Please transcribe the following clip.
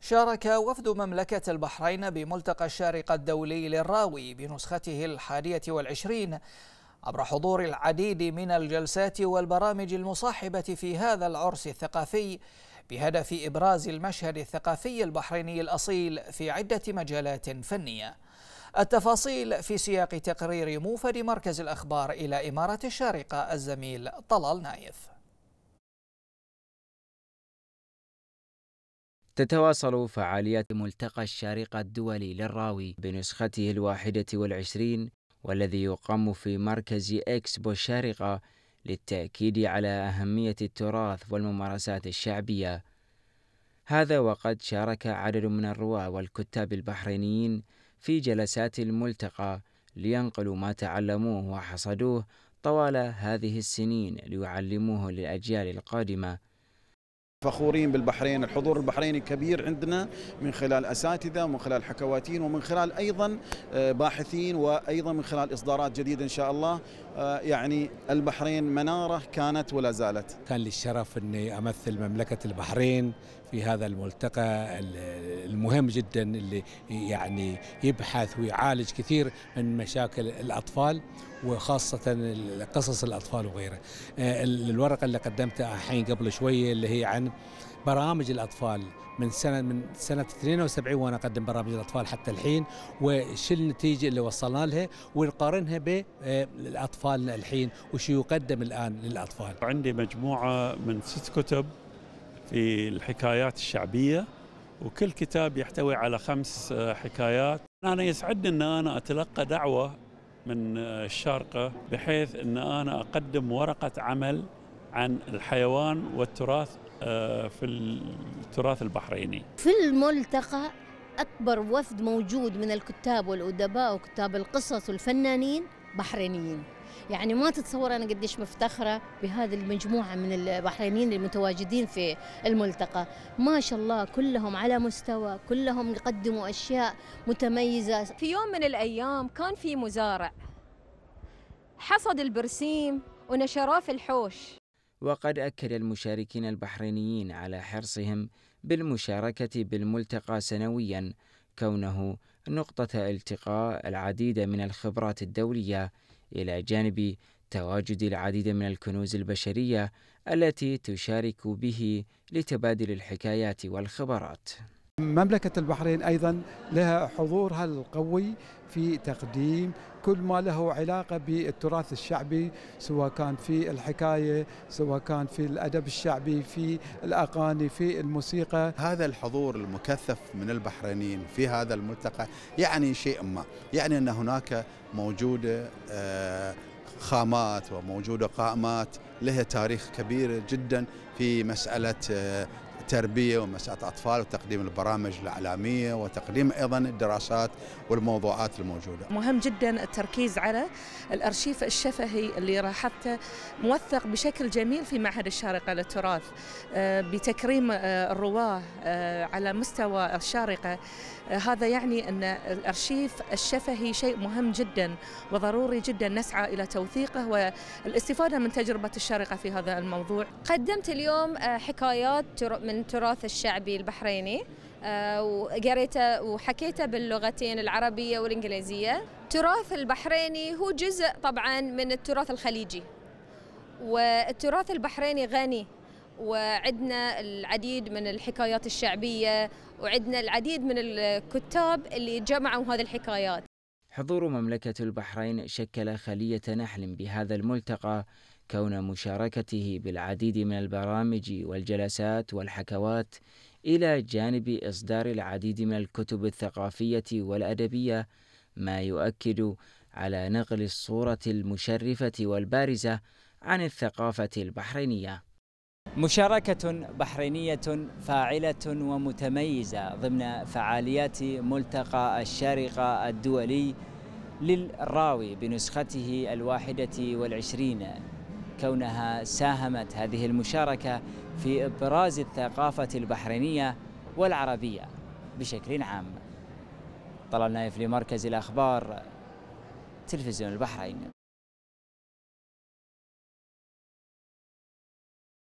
شارك وفد مملكة البحرين بملتقى الشارقة الدولي للراوي بنسخته الحادية والعشرين عبر حضور العديد من الجلسات والبرامج المصاحبة في هذا العرس الثقافي بهدف إبراز المشهد الثقافي البحريني الأصيل في عدة مجالات فنية التفاصيل في سياق تقرير موفد مركز الأخبار إلى إمارة الشارقة الزميل طلال نايف تتواصل فعاليات ملتقى الشارقة الدولي للراوي بنسخته الواحدة والعشرين والذي يقام في مركز إكسبو الشارقة للتأكيد على أهمية التراث والممارسات الشعبية هذا وقد شارك عدد من الرواة والكتاب البحرينيين في جلسات الملتقى لينقلوا ما تعلموه وحصدوه طوال هذه السنين ليعلموه للأجيال القادمة فخورين بالبحرين الحضور البحريني كبير عندنا من خلال أساتذة ومن خلال حكواتين ومن خلال أيضا آه، باحثين وأيضا من خلال إصدارات جديدة إن شاء الله آه، يعني البحرين منارة كانت ولا زالت كان لي الشرف أني أمثل مملكة البحرين في هذا الملتقى المهم جدا اللي يعني يبحث ويعالج كثير من مشاكل الأطفال وخاصة قصص الأطفال وغيره آه، الورقة اللي قدمتها الحين قبل شوية اللي هي عن برامج الاطفال من سنه من سنه 72 وانا اقدم برامج الاطفال حتى الحين وش النتيجه اللي وصلنا لها ونقارنها بالاطفال آه، الحين وش يقدم الان للاطفال. عندي مجموعه من ست كتب في الحكايات الشعبيه وكل كتاب يحتوي على خمس آه، حكايات. انا يسعدني ان انا اتلقى دعوه من آه، الشارقه بحيث ان انا اقدم ورقه عمل عن الحيوان والتراث آه، في التراث البحريني في الملتقى أكبر وفد موجود من الكتاب والأدباء وكتاب القصص والفنانين بحرينيين يعني ما تتصور أنا قديش مفتخرة بهذه المجموعة من البحرينيين المتواجدين في الملتقى ما شاء الله كلهم على مستوى كلهم يقدموا أشياء متميزة في يوم من الأيام كان في مزارع حصد البرسيم ونشراه في الحوش وقد أكد المشاركين البحرينيين على حرصهم بالمشاركة بالملتقى سنويا كونه نقطة التقاء العديد من الخبرات الدولية إلى جانب تواجد العديد من الكنوز البشرية التي تشارك به لتبادل الحكايات والخبرات مملكة البحرين أيضا لها حضورها القوي في تقديم كل ما له علاقة بالتراث الشعبي سواء كان في الحكاية سواء كان في الأدب الشعبي في الأغاني في الموسيقى هذا الحضور المكثف من البحرينيين في هذا الملتقى يعني شيء ما يعني أن هناك موجودة آه، خامات وموجودة قائمات لها تاريخ كبير جدا في مسألة آه، التربية ومساله الأطفال وتقديم البرامج الإعلامية وتقديم أيضا الدراسات والموضوعات الموجودة مهم جدا التركيز على الأرشيف الشفهي اللي لاحظته موثق بشكل جميل في معهد الشارقة للتراث آه، بتكريم آه، الرواه آه، على مستوى الشارقة هذا يعني أن الأرشيف الشفهي شيء مهم جدا وضروري جدا نسعى إلى توثيقه والاستفادة من تجربة الشارقة في هذا الموضوع قدمت اليوم حكايات من من التراث الشعبي البحريني آه، وقريته وحكيته باللغتين العربية والإنجليزية التراث البحريني هو جزء طبعا من التراث الخليجي والتراث البحريني غني وعدنا العديد من الحكايات الشعبية وعدنا العديد من الكتاب اللي جمعوا هذه الحكايات حضور مملكة البحرين شكل خلية نحل بهذا الملتقى كون مشاركته بالعديد من البرامج والجلسات والحكوات إلى جانب إصدار العديد من الكتب الثقافية والأدبية ما يؤكد على نقل الصورة المشرفة والبارزة عن الثقافة البحرينية. مشاركة بحرينية فاعلة ومتميزة ضمن فعاليات ملتقى الشارقة الدولي للراوي بنسخته الواحدة والعشرين كونها ساهمت هذه المشاركة في إبراز الثقافة البحرينية والعربية بشكل عام طلال نايف لمركز الأخبار تلفزيون البحرين